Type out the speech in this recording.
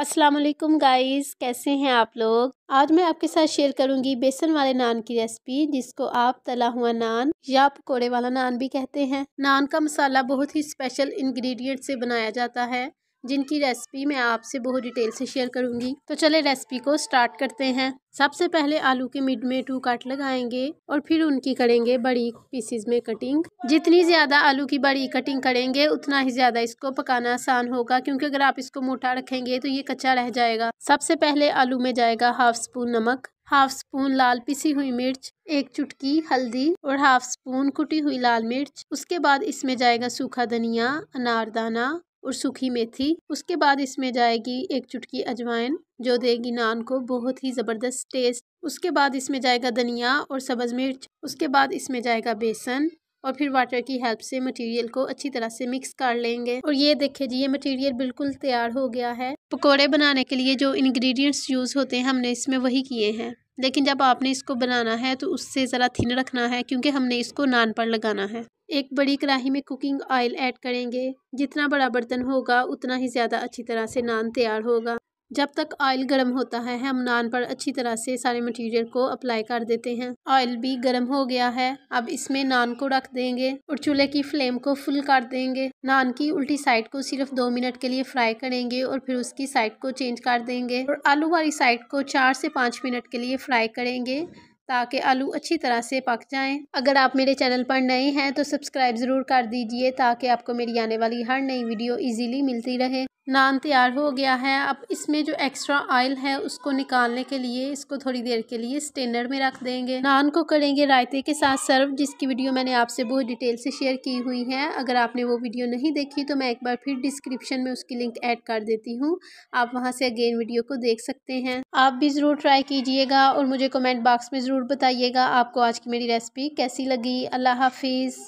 अस्सलाम वालेकुम गाइस कैसे हैं आप लोग आज मैं आपके साथ शेयर करूंगी बेसन वाले नान की रेसिपी जिसको आप तला हुआ नान या पकोड़े वाला नान भी कहते हैं नान का मसाला बहुत ही स्पेशल इंग्रेडिएंट से बनाया जाता है जिनकी रेसिपी मैं आपसे बहुत डिटेल से शेयर करूंगी तो चले रेसिपी को स्टार्ट करते हैं सबसे पहले आलू के मिड में टू काट लगाएंगे और फिर उनकी करेंगे बड़ी पीसीज में कटिंग जितनी ज़्यादा आलू की बड़ी कटिंग करेंगे उतना ही ज़्यादा इसको पकाना आसान होगा क्योंकि अगर आप इसको मोटा रखेंगे तो ये कच्चा रह जाएगा सबसे पहले आलू में जाएगा हाफ स्पून नमक हाफ स्पून लाल पिसी हुई मिर्च एक चुटकी हल्दी और हाफ स्पून कुटी हुई लाल मिर्च उसके बाद इसमें जाएगा सूखा धनिया अनारदाना और सूखी मेथी उसके बाद इसमें जाएगी एक चुटकी अजवाइन जो देगी नान को बहुत ही ज़बरदस्त टेस्ट उसके बाद इसमें जाएगा धनिया और सब्ज़ मिर्च उसके बाद इसमें जाएगा बेसन और फिर वाटर की हेल्प से मटेरियल को अच्छी तरह से मिक्स कर लेंगे और ये देखे जी ये मटेरियल बिल्कुल तैयार हो गया है पकौड़े बनाने के लिए जो इंग्रेडिएंट्स यूज़ होते हैं हमने इसमें वही किए हैं लेकिन जब आपने इसको बनाना है तो उससे ज़रा थिन रखना है क्योंकि हमने इसको नान पर लगाना है एक बड़ी कढ़ाई में कुकिंग ऑयल ऐड करेंगे जितना बड़ा बर्तन होगा उतना ही ज़्यादा अच्छी तरह से नान तैयार होगा जब तक ऑयल गर्म होता है हम नान पर अच्छी तरह से सारे मटेरियल को अप्लाई कर देते हैं ऑयल भी गर्म हो गया है अब इसमें नान को रख देंगे और चूल्हे की फ्लेम को फुल कर देंगे नान की उल्टी साइड को सिर्फ दो मिनट के लिए फ्राई करेंगे और फिर उसकी साइड को चेंज कर देंगे और आलू वाली साइड को चार से पाँच मिनट के लिए फ्राई करेंगे ताकि आलू अच्छी तरह से पक जाएं अगर आप मेरे चैनल पर नए हैं तो सब्सक्राइब ज़रूर कर दीजिए ताकि आपको मेरी आने वाली हर नई वीडियो इजीली मिलती रहे नान तैयार हो गया है अब इसमें जो एक्स्ट्रा ऑयल है उसको निकालने के लिए इसको थोड़ी देर के लिए स्टेनर में रख देंगे नान को करेंगे रायते के साथ सर्व जिसकी वीडियो मैंने आपसे बहुत डिटेल से शेयर की हुई है अगर आपने वो वीडियो नहीं देखी तो मैं एक बार फिर डिस्क्रिप्शन में उसकी लिंक ऐड कर देती हूँ आप वहाँ से अगेन वीडियो को देख सकते हैं आप भी ज़रूर ट्राई कीजिएगा और मुझे कमेंट बॉक्स में ज़रूर बताइएगा आपको आज की मेरी रेसिपी कैसी लगी अल्लाह हाफिज़